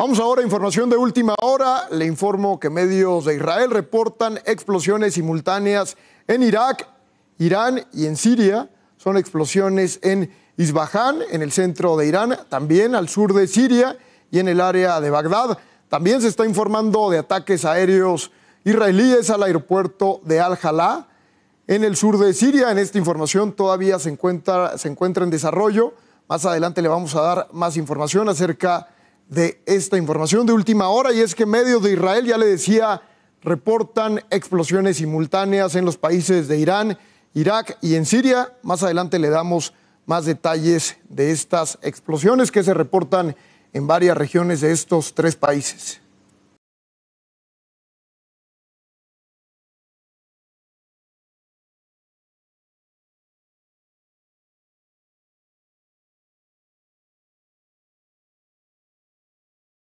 Vamos ahora a información de última hora. Le informo que medios de Israel reportan explosiones simultáneas en Irak, Irán y en Siria. Son explosiones en Isbahan, en el centro de Irán, también al sur de Siria y en el área de Bagdad. También se está informando de ataques aéreos israelíes al aeropuerto de Al-Jalá, en el sur de Siria. En esta información todavía se encuentra, se encuentra en desarrollo. Más adelante le vamos a dar más información acerca de de esta información de última hora y es que medios de Israel, ya le decía, reportan explosiones simultáneas en los países de Irán, Irak y en Siria. Más adelante le damos más detalles de estas explosiones que se reportan en varias regiones de estos tres países.